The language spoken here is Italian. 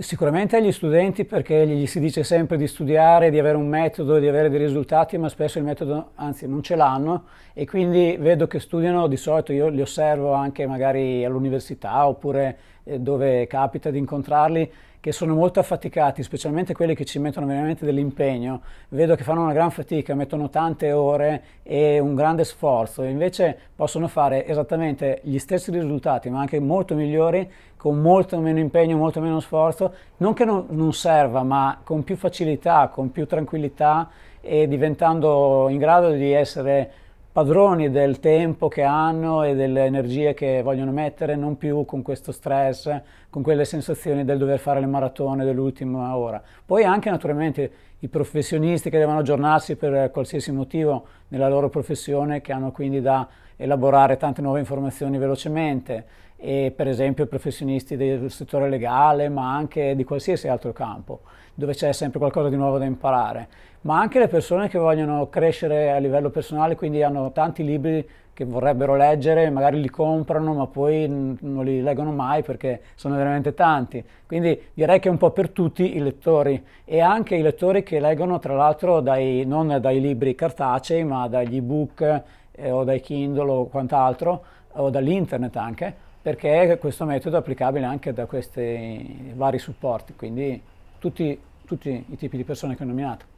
Sicuramente agli studenti perché gli si dice sempre di studiare, di avere un metodo, di avere dei risultati, ma spesso il metodo anzi non ce l'hanno e quindi vedo che studiano, di solito io li osservo anche magari all'università oppure eh, dove capita di incontrarli, che sono molto affaticati, specialmente quelli che ci mettono veramente dell'impegno. Vedo che fanno una gran fatica, mettono tante ore e un grande sforzo, invece possono fare esattamente gli stessi risultati, ma anche molto migliori, con molto meno impegno, molto meno sforzo, non che non, non serva, ma con più facilità, con più tranquillità e diventando in grado di essere padroni del tempo che hanno e delle energie che vogliono mettere, non più con questo stress, con quelle sensazioni del dover fare le maratone dell'ultima ora. Poi anche naturalmente i professionisti che devono aggiornarsi per qualsiasi motivo nella loro professione, che hanno quindi da elaborare tante nuove informazioni velocemente e per esempio professionisti del settore legale ma anche di qualsiasi altro campo dove c'è sempre qualcosa di nuovo da imparare ma anche le persone che vogliono crescere a livello personale quindi hanno tanti libri che vorrebbero leggere magari li comprano ma poi non li leggono mai perché sono veramente tanti quindi direi che è un po' per tutti i lettori e anche i lettori che leggono tra l'altro dai, non dai libri cartacei ma dagli ebook eh, o dai Kindle o quant'altro, o dall'internet anche, perché questo metodo è applicabile anche da questi vari supporti, quindi tutti, tutti i tipi di persone che ho nominato.